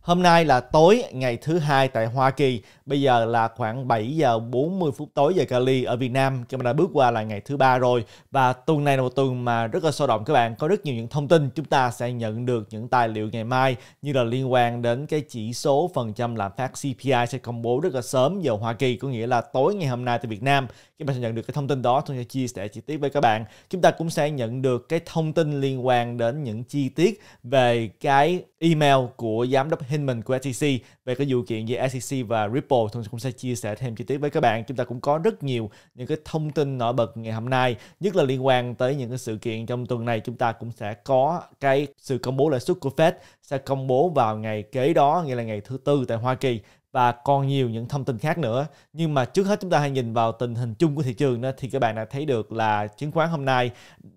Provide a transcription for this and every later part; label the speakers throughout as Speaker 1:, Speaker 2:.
Speaker 1: Hôm nay là tối ngày thứ hai tại Hoa Kỳ, bây giờ là khoảng 7 giờ 40 phút tối giờ Cali ở Việt Nam. các bạn đã bước qua là ngày thứ ba rồi và tuần này là một tuần mà rất là sôi động các bạn. Có rất nhiều những thông tin chúng ta sẽ nhận được những tài liệu ngày mai như là liên quan đến cái chỉ số phần trăm lạm phát CPI sẽ công bố rất là sớm giờ Hoa Kỳ, có nghĩa là tối ngày hôm nay tại Việt Nam. Các bạn sẽ nhận được cái thông tin đó, tôi sẽ chia sẻ chi tiết với các bạn. Chúng ta cũng sẽ nhận được cái thông tin liên quan đến những chi tiết về cái email của giám đốc Hinman của SEC về cái vụ kiện giữa SEC và Ripple thì cũng sẽ chia sẻ thêm chi tiết với các bạn. Chúng ta cũng có rất nhiều những cái thông tin nổi bật ngày hôm nay, nhất là liên quan tới những cái sự kiện trong tuần này chúng ta cũng sẽ có cái sự công bố lãi suất của Fed sẽ công bố vào ngày kế đó, nghĩa là ngày thứ tư tại Hoa Kỳ và còn nhiều những thông tin khác nữa. Nhưng mà trước hết chúng ta hãy nhìn vào tình hình chung của thị trường đó, thì các bạn đã thấy được là chứng khoán hôm nay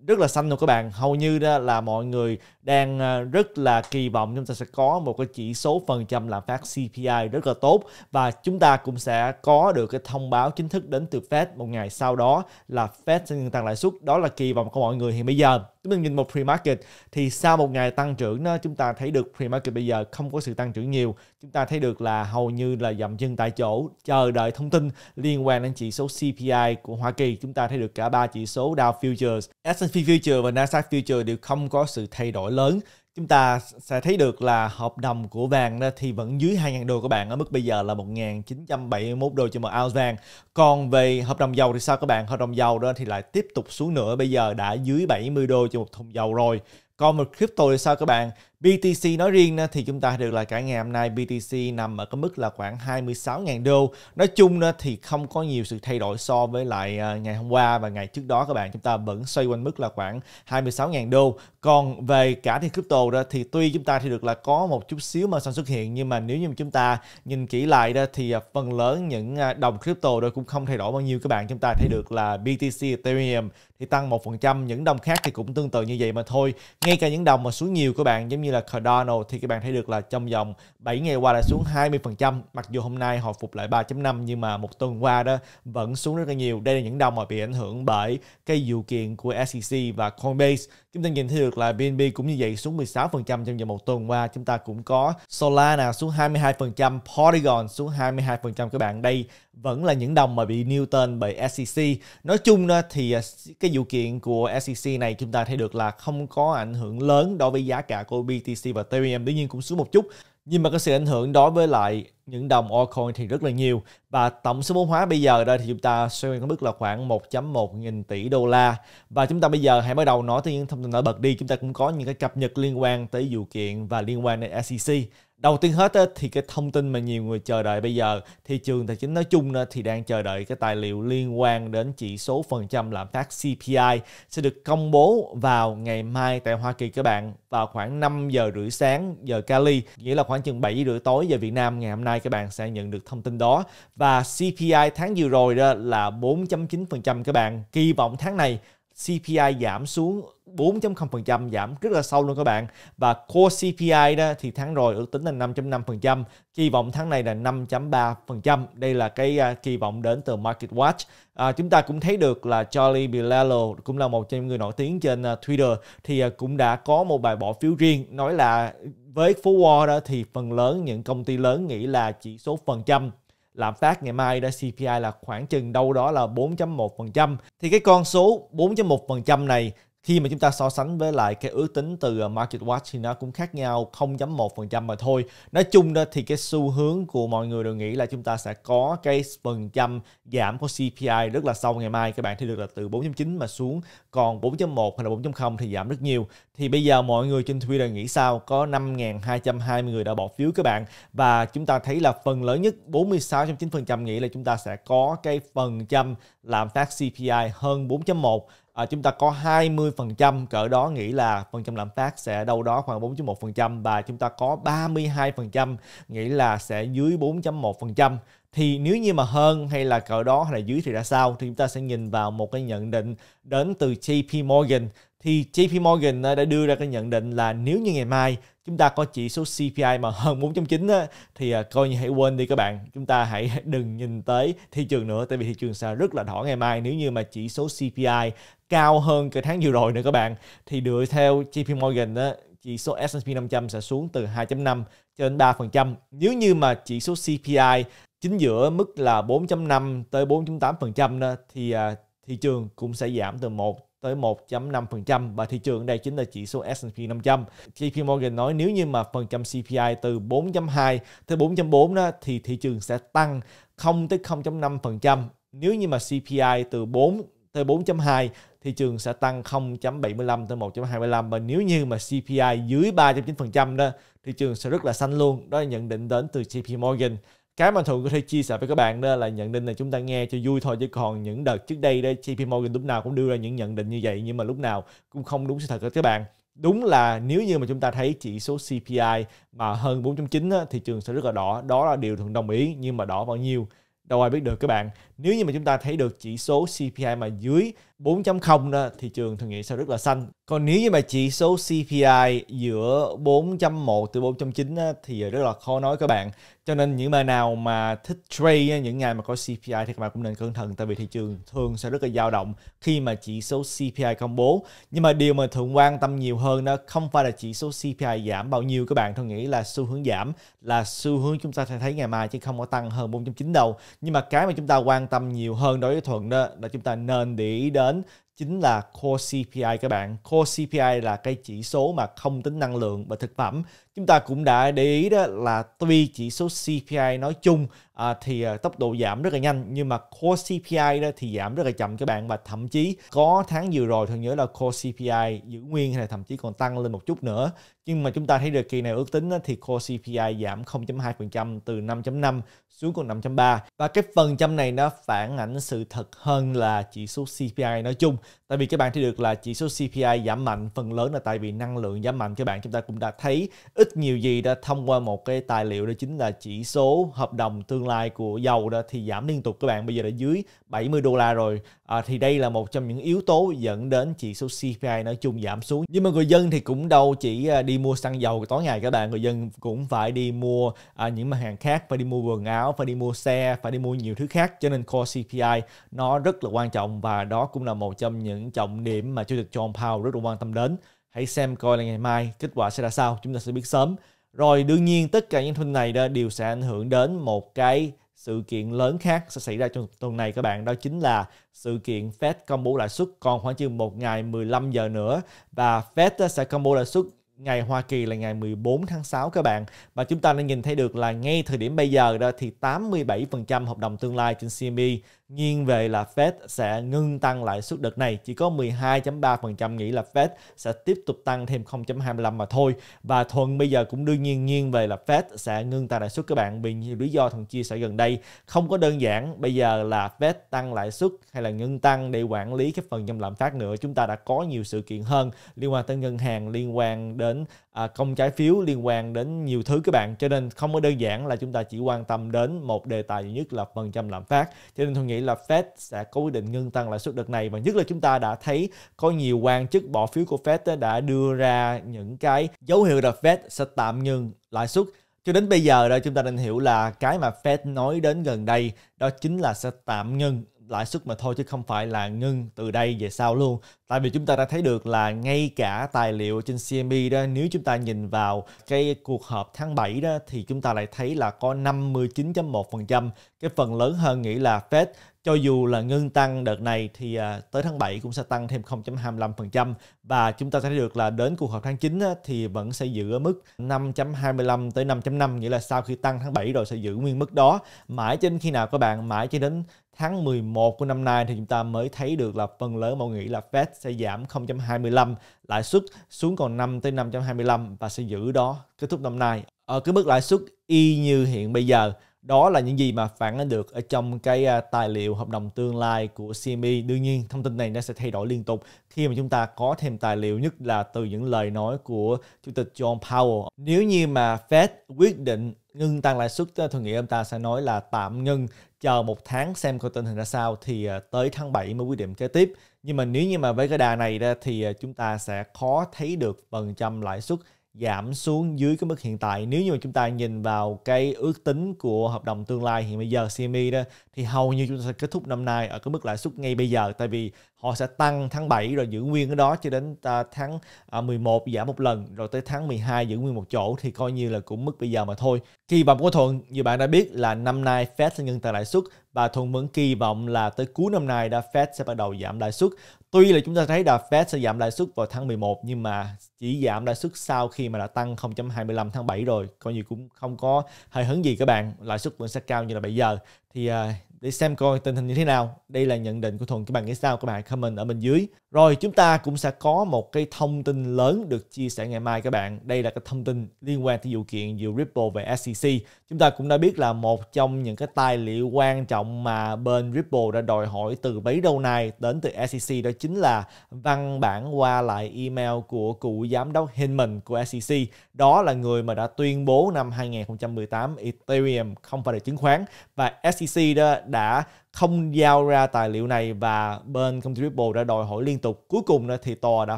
Speaker 1: rất là xanh luôn các bạn. Hầu như đó là mọi người đang à, rất là kỳ vọng chúng ta sẽ có một cái chỉ số phần trăm lạm phát CPI rất là tốt và chúng ta cũng sẽ có được cái thông báo chính thức đến từ Fed một ngày sau đó là Fed sẽ ngừng tăng lãi suất. Đó là kỳ vọng của mọi người hiện bây giờ. Chúng mình nhìn một pre-market thì sau một ngày tăng trưởng đó, chúng ta thấy được pre-market bây giờ không có sự tăng trưởng nhiều. Chúng ta thấy được là hầu như là dậm chân tại chỗ chờ đợi thông tin liên quan đến chỉ số CPI của Hoa Kỳ. Chúng ta thấy được cả ba chỉ số Dow Futures, S&P Futures và Nasdaq Futures đều không có sự thay đổi lớn chúng ta sẽ thấy được là hợp đồng của vàng thì vẫn dưới 2.000 đô các bạn ở mức bây giờ là 1.971 đô trên một ounce vàng còn về hợp đồng dầu thì sao các bạn hợp đồng dầu đó thì lại tiếp tục xuống nữa bây giờ đã dưới 70 đô cho một thùng dầu rồi còn một crypto thì sao các bạn BTC nói riêng thì chúng ta được là cả ngày hôm nay BTC nằm ở cái mức là khoảng 26.000 đô. Nói chung thì không có nhiều sự thay đổi so với lại à, ngày hôm qua và ngày trước đó các bạn. Chúng ta vẫn xoay quanh mức là khoảng 26.000 đô. Còn về cả thì crypto đó thì tuy chúng ta thì được là có một chút xíu mà sản xuất hiện nhưng mà nếu như chúng ta nhìn kỹ lại đó thì à, phần lớn những à, đồng crypto đó cũng không thay đổi bao nhiêu các bạn. Chúng ta thấy được là BTC Ethereum thì tăng 1%, những đồng khác thì cũng tương tự như vậy mà thôi. Ngay cả những đồng mà xuống nhiều các bạn giống như là Cardano thì các bạn thấy được là trong vòng 7 ngày qua đã xuống 20%. Mặc dù hôm nay hồi phục lại 3.5 nhưng mà một tuần qua đó vẫn xuống rất là nhiều. Đây là những đồng mà bị ảnh hưởng bởi cái vụ kiện của SEC và Coinbase Chúng ta nhìn thấy được là BNB cũng như vậy xuống 16% trong vòng một tuần qua. Chúng ta cũng có Solana xuống 22%, Polygon xuống 22% các bạn. Đây vẫn là những đồng mà bị Newton bởi SEC. Nói chung đó thì à, cái vụ kiện của SEC này chúng ta thấy được là không có ảnh hưởng lớn đối với giá cả của BTC và Ethereum. Tuy nhiên cũng xuống một chút nhưng mà có sự ảnh hưởng đối với lại những đồng altcoin thì rất là nhiều và tổng số vốn hóa bây giờ đây thì chúng ta xoay có mức là khoảng 1.1 nghìn tỷ đô la và chúng ta bây giờ hãy bắt đầu nói tới những thông tin nổi bật đi chúng ta cũng có những cái cập nhật liên quan tới vụ kiện và liên quan đến SEC đầu tiên hết thì cái thông tin mà nhiều người chờ đợi bây giờ thị trường tài chính nói chung thì đang chờ đợi cái tài liệu liên quan đến chỉ số phần trăm lạm phát CPI sẽ được công bố vào ngày mai tại Hoa Kỳ các bạn vào khoảng 5 giờ rưỡi sáng giờ Cali nghĩa là khoảng chừng 7 giờ rưỡi tối giờ Việt Nam ngày hôm nay các bạn sẽ nhận được thông tin đó và CPI tháng vừa rồi đó là 4.9% các bạn kỳ vọng tháng này CPI giảm xuống 4.0% giảm rất là sâu luôn các bạn và core CPI đó thì tháng rồi ước tính là 5.5% kỳ vọng tháng này là 5.3% đây là cái uh, kỳ vọng đến từ Market Watch à, chúng ta cũng thấy được là Charlie Bilalo cũng là một trong những người nổi tiếng trên uh, Twitter thì uh, cũng đã có một bài bỏ phiếu riêng nói là với phố Wall đó thì phần lớn những công ty lớn nghĩ là chỉ số phần trăm lạm phát ngày mai đã CPI là khoảng chừng đâu đó là 4.1%. Thì cái con số 4.1% này khi mà chúng ta so sánh với lại cái ước tính từ ờ, Market Watch thì nó cũng khác nhau 0.1% mà thôi. Nói chung đó thì cái xu hướng của mọi người đều nghĩ là chúng ta sẽ có cái phần trăm giảm của CPI rất là sau ngày mai các bạn thì được là từ 4.9 mà xuống còn 4.1 hay là 4.0 thì giảm rất nhiều. Thì bây giờ mọi người trên Twitter nghĩ sao? Có 5.220 người đã bỏ phiếu các bạn và chúng ta thấy là phần lớn nhất 46.9% nghĩ là chúng ta sẽ có cái phần trăm làm phát CPI hơn 4.1 à, chúng ta có 20% cỡ đó nghĩ là phần trăm lạm phát sẽ đâu đó khoảng 4.1% và chúng ta có 32% nghĩ là sẽ dưới 4.1% thì nếu như mà hơn hay là cỡ đó hay là dưới thì ra sao thì chúng ta sẽ nhìn vào một cái nhận định đến từ JP Morgan thì JP Morgan ờ, đã đưa ra cái nhận định là nếu như ngày mai chúng ta có chỉ số CPI mà hơn 4 á, thì à, coi như hãy quên đi các bạn chúng ta hãy đừng nhìn tới thị trường nữa tại vì thị trường sẽ rất là đỏ ngày mai nếu như mà chỉ số CPI cao hơn cái tháng vừa rồi nữa các bạn thì dựa theo JP Morgan á, chỉ số S&P 500 sẽ xuống từ 2.5 cho đến 3% nếu như mà chỉ số CPI chính giữa mức là 4.5 tới 4.8% thì à, thị trường cũng sẽ giảm từ 1 tới 1.5% và thị trường đây chính là chỉ số S&P 500. JP Morgan nói nếu như mà phần trăm CPI từ 4.2 tới 4.4 đó thì thị trường sẽ tăng 0 tới 0.5%. Nếu như mà CPI từ 4 tới 4.2 thị trường sẽ tăng 0.75 tới 1.25 và nếu như mà CPI dưới 3.9% đó thị trường sẽ rất là xanh luôn. Đó là nhận định đến từ JP Morgan cái mà thường có thể chia sẻ với các bạn đó là nhận định này chúng ta nghe cho vui thôi chứ còn những đợt trước đây đây JP Morgan lúc nào cũng đưa ra những nhận định như vậy nhưng mà lúc nào cũng không đúng sự thật các bạn đúng là nếu như mà chúng ta thấy chỉ số CPI mà hơn 4.9 á, thị trường sẽ rất là đỏ đó là điều thường đồng ý nhưng mà đỏ bao nhiêu đâu ai biết được các bạn nếu như mà chúng ta thấy được chỉ số CPI mà dưới 4.0 đó, thị trường thường nghĩ sẽ rất là xanh. Còn nếu như mà chỉ số CPI giữa 4.1 từ 4.9 thì rất là khó nói các bạn. Cho nên những mà nào mà thích trade những ngày mà có CPI thì các bạn cũng nên cẩn thận tại vì thị trường thường sẽ rất là dao động khi mà chỉ số CPI công bố. Nhưng mà điều mà thường quan tâm nhiều hơn đó không phải là chỉ số CPI giảm bao nhiêu các bạn thường nghĩ là xu hướng giảm là xu hướng chúng ta sẽ thấy ngày mai chứ không có tăng hơn 4.9 đâu. Nhưng mà cái mà chúng ta quan tâm nhiều hơn đối với Thuận đó là chúng ta nên để ý đến chính là Core CPI các bạn. Core CPI là cái chỉ số mà không tính năng lượng và thực phẩm chúng ta cũng đã để ý đó là tuy chỉ số CPI nói chung à, thì à, tốc độ giảm rất là nhanh nhưng mà core CPI đó thì giảm rất là chậm các bạn và thậm chí có tháng vừa rồi thường nhớ là core CPI giữ nguyên hay là thậm chí còn tăng lên một chút nữa nhưng mà chúng ta thấy được kỳ này ước tính đó, thì core CPI giảm 0.2% từ 5.5 xuống còn 5.3 và cái phần trăm này nó phản ảnh sự thật hơn là chỉ số CPI nói chung tại vì các bạn thấy được là chỉ số CPI giảm mạnh phần lớn là tại vì năng lượng giảm mạnh các bạn chúng ta cũng đã thấy ít nhiều gì đã thông qua một cái tài liệu đó chính là chỉ số hợp đồng tương lai của dầu đó thì giảm liên tục các bạn bây giờ đã dưới 70 đô la rồi à, thì đây là một trong những yếu tố dẫn đến chỉ số CPI nói chung giảm xuống nhưng mà người dân thì cũng đâu chỉ à, đi mua xăng dầu tối ngày các bạn người dân cũng phải đi mua à, những mặt hàng khác phải đi mua quần áo phải đi mua xe phải đi mua nhiều thứ khác cho nên core CPI nó rất là quan trọng và đó cũng là một trong những trọng điểm mà chủ tịch John Powell rất là quan tâm đến Hãy xem coi là ngày mai kết quả sẽ ra sao, chúng ta sẽ biết sớm. Rồi đương nhiên tất cả những thông tin này đó đều sẽ ảnh hưởng đến một cái sự kiện lớn khác sẽ xảy ra trong tuần này các bạn đó chính là sự kiện Fed công bố lãi suất còn khoảng chừng một ngày 15 giờ nữa và Fed sẽ công bố lãi suất ngày Hoa Kỳ là ngày 14 tháng 6 các bạn và chúng ta đã nhìn thấy được là ngay thời điểm bây giờ đó thì 87% hợp đồng tương lai trên CME nghiêng về là Fed sẽ ngưng tăng lãi suất đợt này. Chỉ có 12.3% nghĩ là Fed sẽ tiếp tục tăng thêm 0.25 mà thôi. Và Thuận bây giờ cũng đương nhiên nghiêng về là Fed sẽ ngưng tăng lãi suất các bạn vì nhiều lý do thằng chia sẻ gần đây. Không có đơn giản bây giờ là Fed tăng lãi suất hay là ngưng tăng để quản lý cái phần nhâm lạm phát nữa. Chúng ta đã có nhiều sự kiện hơn liên quan tới ngân hàng, liên quan đến à, công trái phiếu liên quan đến nhiều thứ các bạn cho nên không có đơn giản là chúng ta chỉ quan tâm đến một đề tài duy nhất là phần trăm lạm phát cho nên tôi nghĩ là Fed sẽ có quyết định ngưng tăng lãi suất đợt này và nhất là chúng ta đã thấy có nhiều quan chức bỏ phiếu của Fed đã đưa ra những cái dấu hiệu là Fed sẽ tạm ngừng lãi suất cho đến bây giờ đó chúng ta nên hiểu là cái mà Fed nói đến gần đây đó chính là sẽ tạm ngừng lãi suất mà thôi chứ không phải là ngưng từ đây về sau luôn. Tại vì chúng ta đã thấy được là ngay cả tài liệu trên CME đó nếu chúng ta nhìn vào cái cuộc họp tháng 7 đó thì chúng ta lại thấy là có 59.1%. Cái phần lớn hơn nghĩ là Fed cho dù là ngưng tăng đợt này thì à, tới tháng 7 cũng sẽ tăng thêm 0.25% và chúng ta thấy được là đến cuộc họp tháng 9 thì vẫn sẽ giữ ở mức 5.25 tới 5.5 nghĩa là sau khi tăng tháng 7 rồi sẽ giữ nguyên mức đó mãi trên khi nào các bạn mãi cho đến tháng 11 của năm nay thì chúng ta mới thấy được là phần lớn mọi nghĩ là Fed sẽ giảm 0.25 lãi suất xuống còn 5 tới 5.25 và sẽ giữ đó kết thúc năm nay ở cái mức lãi suất y như hiện bây giờ đó là những gì mà phản ánh được ở trong cái à, tài liệu hợp đồng tương lai của CME. Đương nhiên, thông tin này nó sẽ thay đổi liên tục khi mà chúng ta có thêm tài liệu nhất là từ những lời nói của Chủ tịch John Powell. Nếu như mà Fed quyết định ngưng tăng lãi suất, à, tôi nghĩ ông ta sẽ nói là tạm ngưng chờ một tháng xem coi tình hình ra sao thì à, tới tháng 7 mới quyết định kế tiếp. Nhưng mà nếu như mà với cái đà này ra thì chúng ta sẽ khó thấy được phần trăm lãi suất giảm xuống dưới cái mức hiện tại nếu như mà chúng ta nhìn vào cái ước tính của hợp đồng tương lai hiện bây giờ CME đó thì hầu như chúng ta sẽ kết thúc năm nay ở cái mức lãi suất ngay bây giờ tại vì họ sẽ tăng tháng 7 rồi giữ nguyên cái đó cho đến à, tháng 11 à, giảm một lần rồi tới tháng 12 giữ nguyên một chỗ thì coi như là cũng mức bây giờ mà thôi. Kỳ vọng của Thuận như bạn đã biết là năm nay Fed sẽ ngừng tăng lãi suất Bà Thuận vẫn kỳ vọng là tới cuối năm nay đã Fed sẽ bắt đầu giảm lãi suất. Tuy là chúng ta thấy là Fed sẽ giảm lãi suất vào tháng 11 nhưng mà chỉ giảm lãi suất sau khi mà đã tăng 0.25 tháng 7 rồi. Coi như cũng không có hơi hứng gì các bạn. Lãi suất vẫn sẽ cao như là bây giờ. Thì à, để xem coi tình hình như thế nào. Đây là nhận định của Thuận. Các bạn nghĩ sao? Các bạn comment ở bên dưới. Rồi chúng ta cũng sẽ có một cái thông tin lớn được chia sẻ ngày mai các bạn. Đây là cái thông tin liên quan tới vụ kiện giữa Ripple về SEC. Chúng ta cũng đã biết là một trong những cái tài liệu quan trọng mà bên Ripple đã đòi hỏi từ bấy lâu nay đến từ SEC đó chính là văn bản qua lại email của cựu giám đốc Hinman của SEC. Đó là người mà đã tuyên bố năm 2018 Ethereum không phải là chứng khoán và SEC đó đã không giao ra tài liệu này và bên công ty Ripple đã đòi hỏi liên tục. Cuối cùng thì tòa đã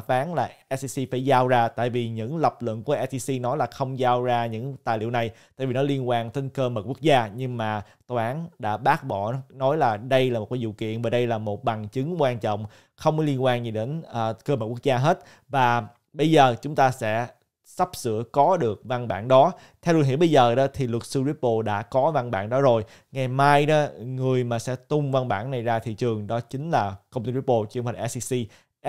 Speaker 1: phán là SEC phải giao ra tại vì những lập luận của SEC nói là không giao ra những tài liệu này tại vì nó liên quan đến cơ mật quốc gia nhưng mà tòa án đã bác bỏ nói là đây là một cái vụ kiện và đây là một bằng chứng quan trọng không có liên quan gì đến uh, cơ mật quốc gia hết và bây giờ chúng ta sẽ sắp sửa có được văn bản đó. Theo tôi hiểu bây giờ đó thì luật sư Ripple đã có văn bản đó rồi. Ngày mai đó người mà sẽ tung văn bản này ra thị trường đó chính là công ty Ripple chứ không phải SEC.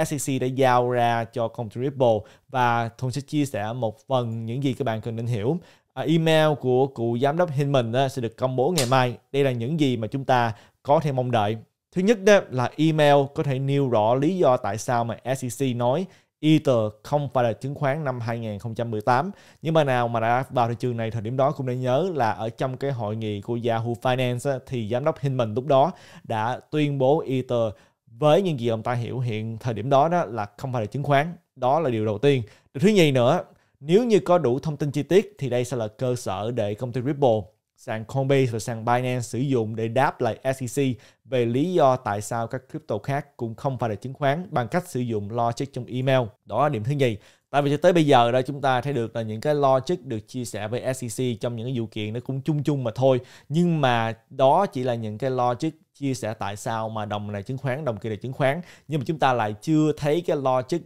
Speaker 1: SEC đã giao ra cho công ty Ripple và tôi sẽ chia sẻ một phần những gì các bạn cần nên hiểu. À, email của cụ giám đốc Hinman đó sẽ được công bố ngày mai. Đây là những gì mà chúng ta có thể mong đợi. Thứ nhất đó là email có thể nêu rõ lý do tại sao mà SEC nói Ether không phải là chứng khoán năm 2018. Nhưng mà nào mà đã vào thị trường này thời điểm đó cũng nên nhớ là ở trong cái hội nghị của Yahoo Finance thì giám đốc Hinman lúc đó đã tuyên bố Ether với những gì ông ta hiểu hiện thời điểm đó đó là không phải là chứng khoán. Đó là điều đầu tiên. Điều thứ nhì nữa, nếu như có đủ thông tin chi tiết thì đây sẽ là cơ sở để công ty Ripple sàn Coinbase và sàn Binance sử dụng để đáp lại SEC về lý do tại sao các crypto khác cũng không phải là chứng khoán bằng cách sử dụng logic trong email. Đó là điểm thứ nhì. Tại vì cho tới bây giờ đó chúng ta thấy được là những cái logic được chia sẻ với SEC trong những cái vụ kiện nó cũng chung chung mà thôi. Nhưng mà đó chỉ là những cái logic chia sẻ tại sao mà đồng này chứng khoán, đồng kia là chứng khoán. Nhưng mà chúng ta lại chưa thấy cái logic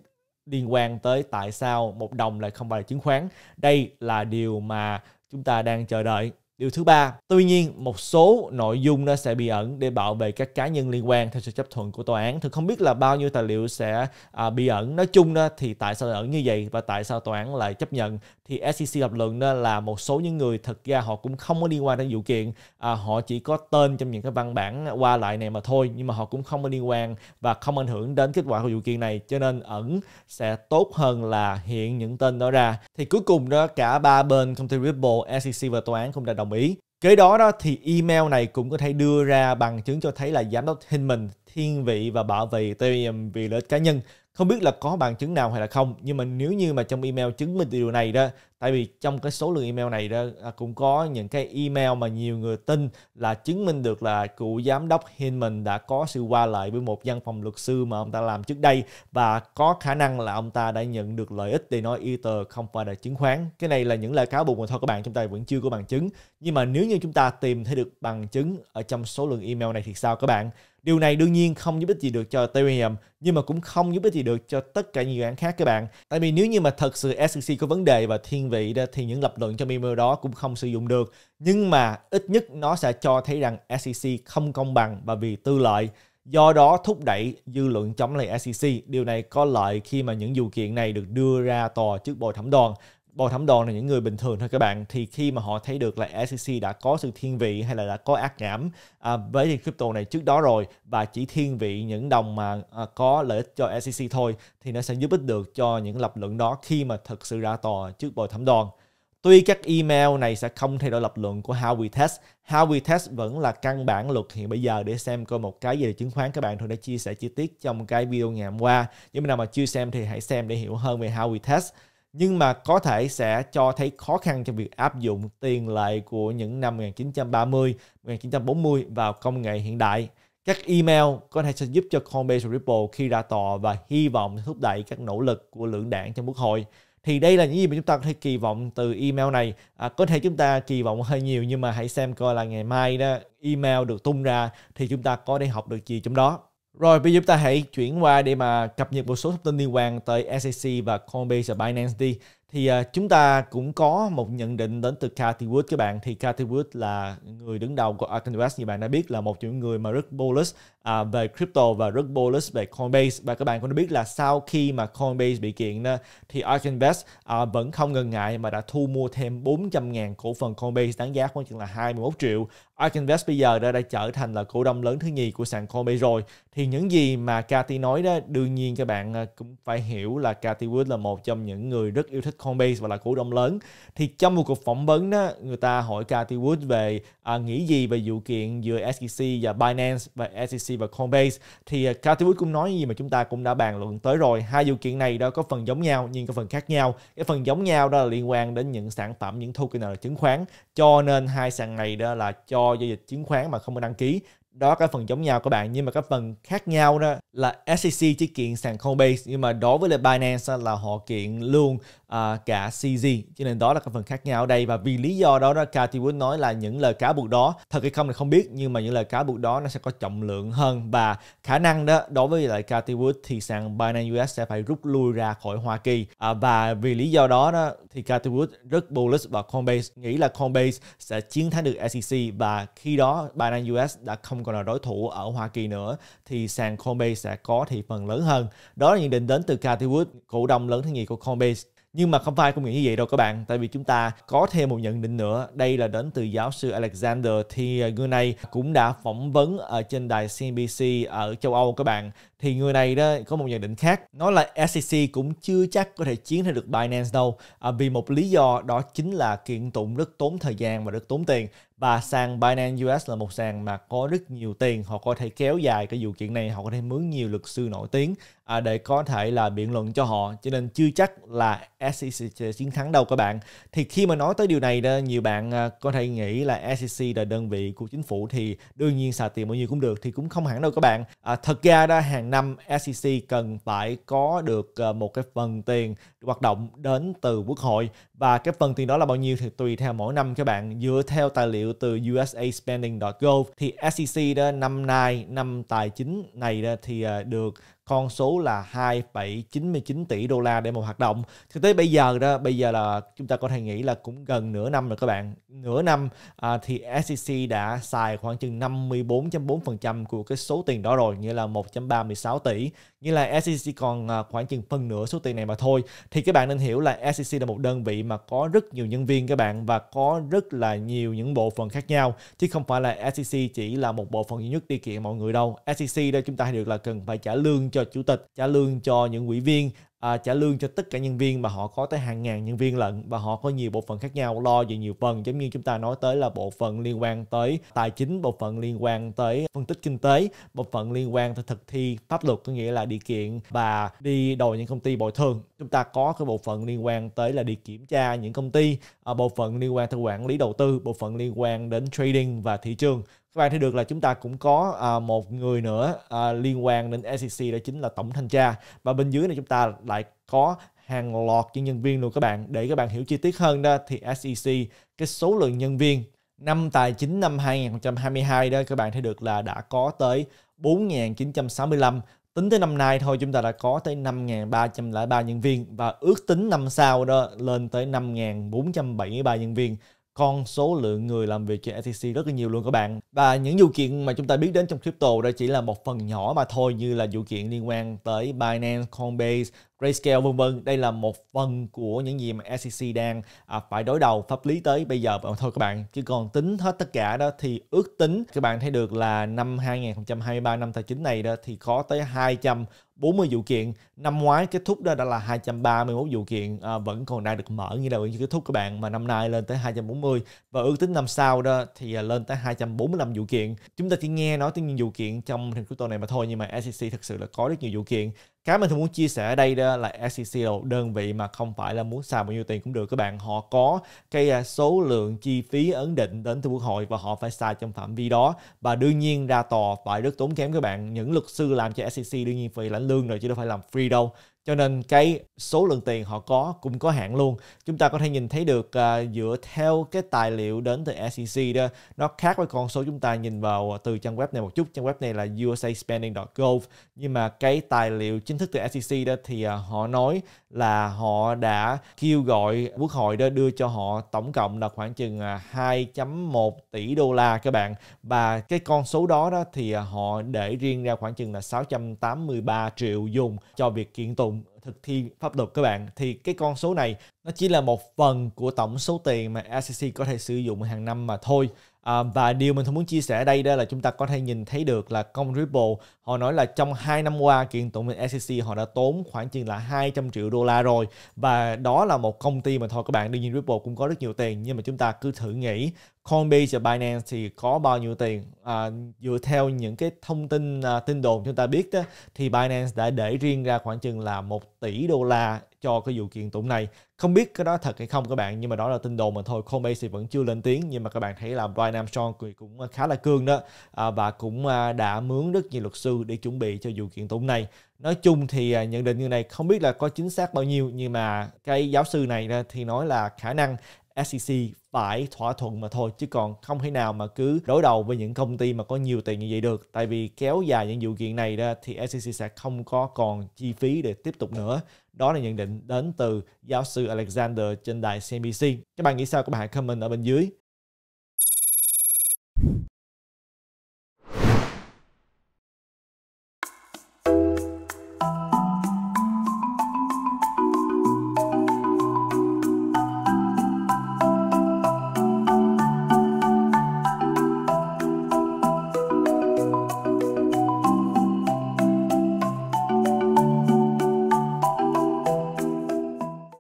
Speaker 1: liên quan tới tại sao một đồng lại không phải là chứng khoán. Đây là điều mà chúng ta đang chờ đợi Điều thứ ba, tuy nhiên một số nội dung nó sẽ bị ẩn để bảo vệ các cá nhân liên quan theo sự chấp thuận của tòa án. Thì không biết là bao nhiêu tài liệu sẽ à, bị ẩn. Nói chung đó, thì tại sao lại ẩn như vậy và tại sao tòa án lại chấp nhận? Thì SEC lập luận đó là một số những người thật ra họ cũng không có liên quan đến vụ kiện, à, họ chỉ có tên trong những cái văn bản qua lại này mà thôi, nhưng mà họ cũng không có liên quan và không ảnh hưởng đến kết quả của vụ kiện này, cho nên ẩn sẽ tốt hơn là hiện những tên đó ra. Thì cuối cùng đó cả ba bên công ty Ripple, SEC và tòa án cũng đã đồng đồng ý. Kế đó đó thì email này cũng có thể đưa ra bằng chứng cho thấy là giám đốc Hinman thiên vị và bảo vệ Ethereum vì lợi ích cá nhân. Không biết là có bằng chứng nào hay là không, nhưng mà nếu như mà trong email chứng minh điều này đó tại vì trong cái số lượng email này đó à, cũng có những cái email mà nhiều người tin là chứng minh được là cựu giám đốc Hinman đã có sự qua lại với một văn phòng luật sư mà ông ta làm trước đây và có khả năng là ông ta đã nhận được lợi ích từ nói Ether không phải là chứng khoán cái này là những lời cáo buộc mà thôi các bạn chúng ta vẫn chưa có bằng chứng nhưng mà nếu như chúng ta tìm thấy được bằng chứng ở trong số lượng email này thì sao các bạn Điều này đương nhiên không giúp ích gì được cho Ethereum nhưng mà cũng không giúp ích gì được cho tất cả những dự án khác các bạn. Tại vì nếu như mà thật sự SEC có vấn đề và thiên vị đó thì những lập luận cho Mimir đó cũng không sử dụng được. Nhưng mà ít nhất nó sẽ cho thấy rằng SEC không công bằng và vì tư lợi. Do đó thúc đẩy dư luận chống lại SEC. Điều này có lợi khi mà những vụ kiện này được đưa ra tòa trước bồi thẩm đoàn bò thẩm đoàn là những người bình thường thôi các bạn thì khi mà họ thấy được là SEC đã có sự thiên vị hay là đã có ác cảm à, với tiền crypto này trước đó rồi và chỉ thiên vị những đồng mà à, có lợi ích cho SEC thôi thì nó sẽ giúp ích được cho những lập luận đó khi mà thực sự ra tòa trước bò thẩm đoàn Tuy các email này sẽ không thay đổi lập luận của How We Test, How We Test vẫn là căn bản luật hiện bây giờ để xem coi một cái về chứng khoán các bạn thôi đã chia sẻ chi tiết trong cái video ngày hôm qua. Những mà nào mà chưa xem thì hãy xem để hiểu hơn về How We Test nhưng mà có thể sẽ cho thấy khó khăn trong việc áp dụng tiền lệ của những năm 1930, 1940 vào công nghệ hiện đại. Các email có thể sẽ giúp cho Coinbase và Ripple khi ra tòa và hy vọng thúc đẩy các nỗ lực của lưỡng đảng trong quốc hội. Thì đây là những gì mà chúng ta có thể kỳ vọng từ email này. À, có thể chúng ta kỳ vọng hơi nhiều nhưng mà hãy xem coi là ngày mai đó email được tung ra thì chúng ta có đi học được gì trong đó. Rồi bây giờ chúng ta hãy chuyển qua để mà cập nhật một số thông tin liên quan tới SEC và Coinbase và Binance đi thì à, chúng ta cũng có một nhận định đến từ Cathy Wood các bạn thì Cathy Wood là người đứng đầu của Ark Invest như bạn đã biết là một trong những người mà rất bullish à, về crypto và rất bullish về Coinbase và các bạn cũng đã biết là sau khi mà Coinbase bị kiện thì Ark Invest à, vẫn không ngần ngại mà đã thu mua thêm 400.000 cổ phần Coinbase đáng giá khoảng chừng là 21 triệu Ark Invest bây giờ đã, đã trở thành là cổ đông lớn thứ nhì của sàn Coinbase rồi thì những gì mà Cathy nói đó đương nhiên các bạn cũng phải hiểu là Cathy Wood là một trong những người rất yêu thích Coinbase và là cổ đông lớn thì trong một cuộc phỏng vấn đó người ta hỏi Cathy Wood về à, nghĩ gì về vụ kiện giữa SEC và Binance và SEC và Coinbase thì uh, Wood cũng nói gì mà chúng ta cũng đã bàn luận tới rồi hai vụ kiện này đó có phần giống nhau nhưng có phần khác nhau cái phần giống nhau đó là liên quan đến những sản phẩm những token là chứng khoán cho nên hai sàn này đó là cho giao dịch chứng khoán mà không có đăng ký đó cái phần giống nhau các bạn nhưng mà cái phần khác nhau đó là SEC chỉ kiện sàn Coinbase nhưng mà đối với lại Binance là họ kiện luôn uh, cả CZ cho nên đó là cái phần khác nhau ở đây và vì lý do đó đó Cathy Wood nói là những lời cáo buộc đó thật hay không thì không biết nhưng mà những lời cáo buộc đó nó sẽ có trọng lượng hơn và khả năng đó đối với lại Cathy Wood thì sàn Binance US sẽ phải rút lui ra khỏi Hoa Kỳ uh, và vì lý do đó, đó thì Cathy Wood rất bullish và Coinbase nghĩ là Coinbase sẽ chiến thắng được SEC và khi đó Binance US đã không còn là đối thủ ở Hoa Kỳ nữa thì sàn Coinbase sẽ có thị phần lớn hơn. Đó là nhận định đến từ Cathy Wood, cổ đông lớn thứ nhì của Coinbase nhưng mà không phải không nghĩ như vậy đâu các bạn tại vì chúng ta có thêm một nhận định nữa đây là đến từ giáo sư Alexander thì người này cũng đã phỏng vấn ở trên đài CNBC ở châu Âu các bạn thì người này đó có một nhận định khác nói là SEC cũng chưa chắc có thể chiến thắng được Binance đâu à, vì một lý do đó chính là kiện tụng rất tốn thời gian và rất tốn tiền và sàn Binance US là một sàn mà có rất nhiều tiền họ có thể kéo dài cái vụ kiện này họ có thể mướn nhiều luật sư nổi tiếng à, để có thể là biện luận cho họ cho nên chưa chắc là SEC sẽ chiến thắng đâu các bạn thì khi mà nói tới điều này đó nhiều bạn à, có thể nghĩ là SEC là đơn vị của chính phủ thì đương nhiên xài tiền bao nhiêu cũng được thì cũng không hẳn đâu các bạn à, thật ra đó hàng năm SEC cần phải có được ờ, một cái phần tiền hoạt động đến từ quốc hội và cái phần tiền đó là bao nhiêu thì tùy theo mỗi năm các bạn dựa theo tài liệu từ usaspending.gov thì SEC đó năm nay năm tài chính này đó thì ờ, được con số là 2,99 tỷ đô la để một hoạt động. Thì tới bây giờ đó, bây giờ là chúng ta có thể nghĩ là cũng gần nửa năm rồi các bạn. Nửa năm à, thì SEC đã xài khoảng chừng 54.4% của cái số tiền đó rồi, nghĩa là 1.36 tỷ. Nghĩa là SEC còn à, khoảng chừng phân nửa số tiền này mà thôi. Thì các bạn nên hiểu là SEC là một đơn vị mà có rất nhiều nhân viên các bạn và có rất là nhiều những bộ phận khác nhau chứ không phải là SEC chỉ là một bộ phận duy nhất đi kiện mọi người đâu. SEC đây chúng ta được là cần phải trả lương cho chủ tịch trả lương cho những ủy viên à, trả lương cho tất cả nhân viên mà họ có tới hàng ngàn nhân viên lận và họ có nhiều bộ phận khác nhau lo về nhiều phần giống như chúng ta nói tới là bộ phận liên quan tới tài chính bộ phận liên quan tới phân tích kinh tế bộ phận liên quan tới thực thi pháp luật có nghĩa là điều kiện và đi đòi những công ty bồi thường chúng ta có cái bộ phận liên quan tới là đi kiểm tra những công ty Ờ, bộ phận liên quan tới quản lý đầu tư, bộ phận liên quan đến trading và thị trường. Các bạn thấy được là chúng ta cũng có ờ, một người nữa ờ, liên quan đến SEC đó chính là tổng thanh tra và bên dưới này chúng ta lại có hàng loạt những nhân viên luôn các bạn để các bạn hiểu chi tiết hơn đó thì SEC cái số lượng nhân viên năm tài chính năm 2022 đó các bạn thấy được là đã có tới 4.965 Tính tới năm nay thôi chúng ta đã có tới 5.303 nhân viên và ước tính năm sau đó lên tới 5.473 nhân viên. Con số lượng người làm việc cho ETC rất là nhiều luôn các bạn. Và những vụ kiện mà chúng ta biết đến trong crypto đó chỉ là một phần nhỏ mà thôi như là vụ kiện liên quan tới Binance, Coinbase Grayscale vân vân đây là một phần của những gì mà SEC đang à, phải đối đầu pháp lý tới bây giờ thôi các bạn chứ còn tính hết tất cả đó thì ước tính các bạn thấy được là năm 2023 năm tài chính này đó thì có tới 200 40 vụ kiện năm ngoái kết thúc đó đã là 231 vụ kiện à, vẫn còn đang được mở như là vẫn kết thúc các bạn mà năm nay lên tới 240 và ước tính năm sau đó thì à, lên tới 245 vụ kiện chúng ta chỉ nghe nói tới những vụ kiện trong thành phố tuần này mà thôi nhưng mà SEC thực sự là có rất nhiều vụ kiện cái mình thường muốn chia sẻ ở đây đó là SEO đơn vị mà không phải là muốn xài bao nhiêu tiền cũng được các bạn họ có cái à, số lượng chi phí ấn định đến từ quốc hội và họ phải xài trong phạm vi đó và đương nhiên ra tòa phải rất tốn kém các bạn những luật sư làm cho SEC đương nhiên phải lãnh lương rồi chứ đâu phải làm free đâu cho nên cái số lượng tiền họ có cũng có hạn luôn chúng ta có thể nhìn thấy được à, dựa theo cái tài liệu đến từ SEC đó nó khác với con số chúng ta nhìn vào từ trang web này một chút trang web này là usaspending.gov nhưng mà cái tài liệu chính thức từ SEC đó thì à, họ nói là họ đã kêu gọi quốc hội đó đưa cho họ tổng cộng là khoảng chừng 2.1 à, tỷ đô la các bạn và cái con số đó đó thì à, họ để riêng ra khoảng chừng là 683 triệu dùng cho việc kiện tụng thực thi pháp luật các bạn thì cái con số này nó chỉ là một phần của tổng số tiền mà ACC có thể sử dụng hàng năm mà thôi À, và điều mình không muốn chia sẻ ở đây đó là chúng ta có thể nhìn thấy được là công Ripple họ nói là trong 2 năm qua kiện tụng lên SEC họ đã tốn khoảng chừng là 200 triệu đô la rồi và đó là một công ty mà thôi các bạn đương nhiên Ripple cũng có rất nhiều tiền nhưng mà chúng ta cứ thử nghĩ Coinbase và Binance thì có bao nhiêu tiền à, dựa theo những cái thông tin à, tin đồn chúng ta biết đó thì Binance đã để riêng ra khoảng chừng là 1 tỷ đô la cho cái vụ kiện tụng này không biết cái đó thật hay không các bạn nhưng mà đó là tin đồn mà thôi Coinbase vẫn chưa lên tiếng nhưng mà các bạn thấy là Brian Armstrong cũng khá là cương đó à, và cũng à, đã mướn rất nhiều luật sư để chuẩn bị cho vụ kiện tụng này nói chung thì à, nhận định như này không biết là có chính xác bao nhiêu nhưng mà cái giáo sư này thì nói là khả năng SEC phải thỏa thuận mà thôi chứ còn không thể nào mà cứ đối đầu với những công ty mà có nhiều tiền như vậy được tại vì kéo dài những vụ kiện này ra thì SEC sẽ không có còn chi phí để tiếp tục nữa đó là nhận định đến từ giáo sư Alexander trên đài CNBC các bạn nghĩ sao các bạn hãy comment ở bên dưới